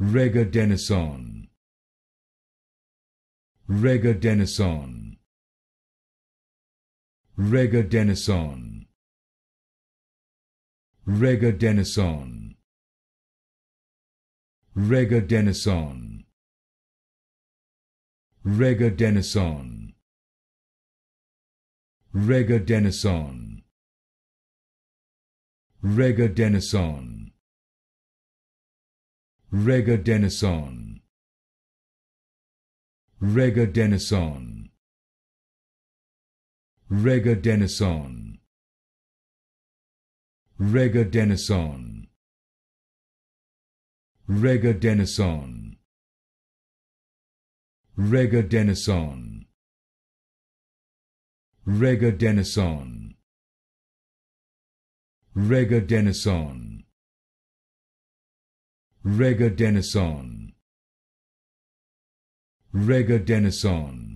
Regadenoson Denison Regadenoson Denison Regadenoson Denison Regadenoson Denison Regadenoson Denison. Regadenoson Denison. Regadenoson Denison. Regadenoson Denison. Regadenoson Denison